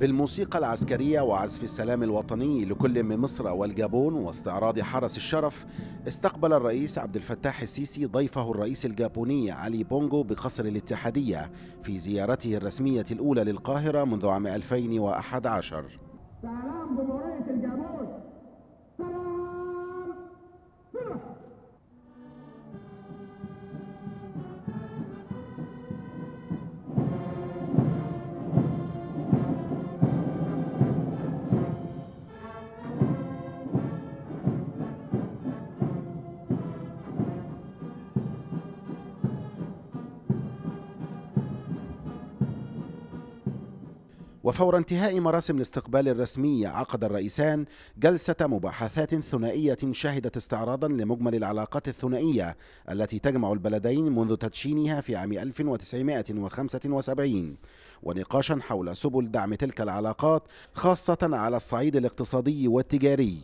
بالموسيقى العسكرية وعزف السلام الوطني لكل من مصر والجابون واستعراض حرس الشرف استقبل الرئيس عبد الفتاح السيسي ضيفه الرئيس الجابوني علي بونجو بقصر الاتحادية في زيارته الرسمية الأولى للقاهرة منذ عام 2011 وفور انتهاء مراسم الاستقبال الرسمية عقد الرئيسان جلسة مباحثات ثنائية شهدت استعراضا لمجمل العلاقات الثنائية التي تجمع البلدين منذ تدشينها في عام 1975 ونقاشا حول سبل دعم تلك العلاقات خاصة على الصعيد الاقتصادي والتجاري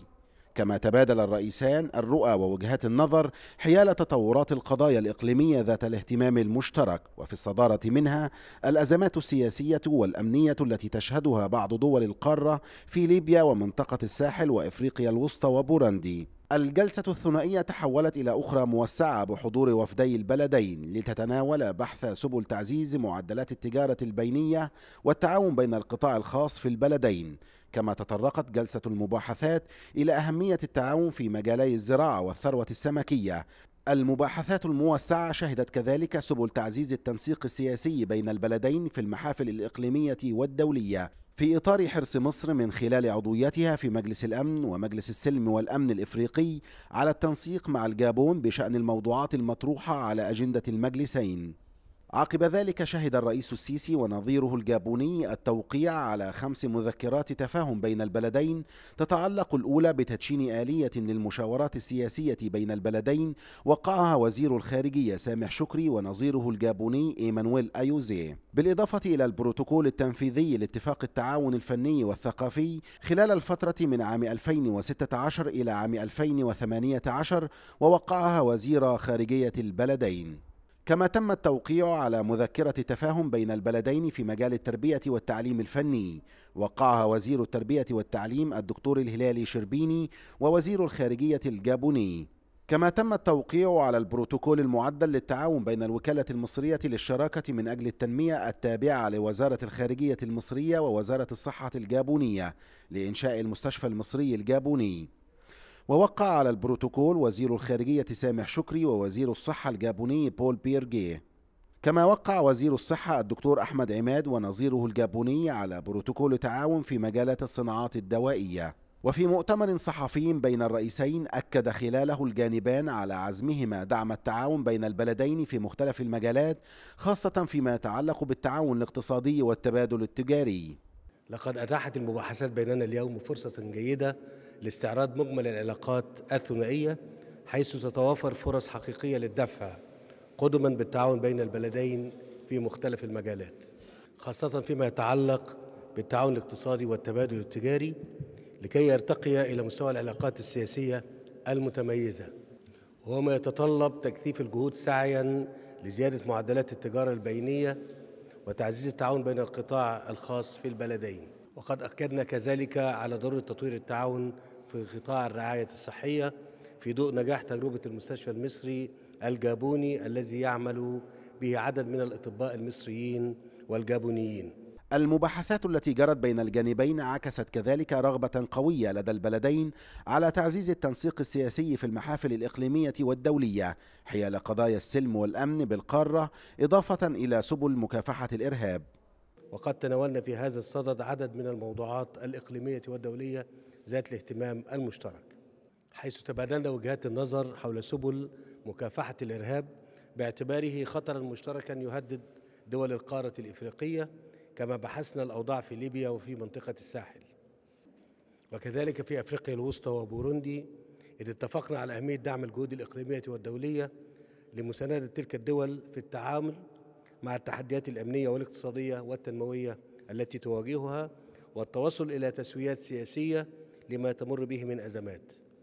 كما تبادل الرئيسان الرؤى ووجهات النظر حيال تطورات القضايا الإقليمية ذات الاهتمام المشترك وفي الصدارة منها الأزمات السياسية والأمنية التي تشهدها بعض دول القارة في ليبيا ومنطقة الساحل وإفريقيا الوسطى وبوروندي الجلسة الثنائية تحولت إلى أخرى موسعة بحضور وفدي البلدين لتتناول بحث سبل تعزيز معدلات التجارة البينية والتعاون بين القطاع الخاص في البلدين كما تطرقت جلسة المباحثات إلى أهمية التعاون في مجالي الزراعة والثروة السمكية المباحثات الموسعة شهدت كذلك سبل تعزيز التنسيق السياسي بين البلدين في المحافل الإقليمية والدولية في إطار حرص مصر من خلال عضويتها في مجلس الأمن ومجلس السلم والأمن الإفريقي على التنسيق مع الجابون بشأن الموضوعات المطروحة على أجندة المجلسين عقب ذلك شهد الرئيس السيسي ونظيره الجابوني التوقيع على خمس مذكرات تفاهم بين البلدين تتعلق الأولى بتدشين آلية للمشاورات السياسية بين البلدين وقعها وزير الخارجية سامح شكري ونظيره الجابوني إيمانويل أيوزي بالإضافة إلى البروتوكول التنفيذي لاتفاق التعاون الفني والثقافي خلال الفترة من عام 2016 إلى عام 2018 ووقعها وزير خارجية البلدين كما تم التوقيع على مذكرة تفاهم بين البلدين في مجال التربية والتعليم الفني وقعها وزير التربية والتعليم الدكتور الهلالي شربيني ووزير الخارجية الجابوني كما تم التوقيع على البروتوكول المعدل للتعاون بين الوكالة المصرية للشراكة من أجل التنمية التابعة لوزارة الخارجية المصرية ووزارة الصحة الجابونية لإنشاء المستشفى المصري الجابوني ووقع على البروتوكول وزير الخارجية سامح شكري ووزير الصحة الجابوني بول بيرجيه كما وقع وزير الصحة الدكتور أحمد عماد ونظيره الجابوني على بروتوكول تعاون في مجالات الصناعات الدوائية وفي مؤتمر صحفي بين الرئيسين أكد خلاله الجانبان على عزمهما دعم التعاون بين البلدين في مختلف المجالات خاصة فيما يتعلق بالتعاون الاقتصادي والتبادل التجاري لقد أتاحت المباحثات بيننا اليوم فرصة جيدة لاستعراض مجمل العلاقات الثنائية حيث تتوافر فرص حقيقية للدفع قدما بالتعاون بين البلدين في مختلف المجالات خاصة فيما يتعلق بالتعاون الاقتصادي والتبادل التجاري لكي يرتقي إلى مستوى العلاقات السياسية المتميزة وهو ما يتطلب تكثيف الجهود سعيا لزيادة معدلات التجارة البينية وتعزيز التعاون بين القطاع الخاص في البلدين وقد أكدنا كذلك على ضرورة تطوير التعاون في قطاع الرعاية الصحية في ضوء نجاح تجربة المستشفى المصري الجابوني الذي يعمل به عدد من الأطباء المصريين والجابونيين المباحثات التي جرت بين الجانبين عكست كذلك رغبة قوية لدى البلدين على تعزيز التنسيق السياسي في المحافل الإقليمية والدولية حيال قضايا السلم والأمن بالقارة إضافة إلى سبل مكافحة الإرهاب وقد تناولنا في هذا الصدد عدد من الموضوعات الإقليمية والدولية ذات الاهتمام المشترك حيث تبادلنا وجهات النظر حول سبل مكافحة الإرهاب باعتباره خطرا مشتركا يهدد دول القارة الإفريقية كما بحثنا الأوضاع في ليبيا وفي منطقة الساحل وكذلك في أفريقيا الوسطى وبوروندي إذ اتفقنا على أهمية دعم الجهود الإقليمية والدولية لمساندة تلك الدول في التعامل مع التحديات الأمنية والاقتصادية والتنموية التي تواجهها والتوصل إلى تسويات سياسية لما تمر به من أزمات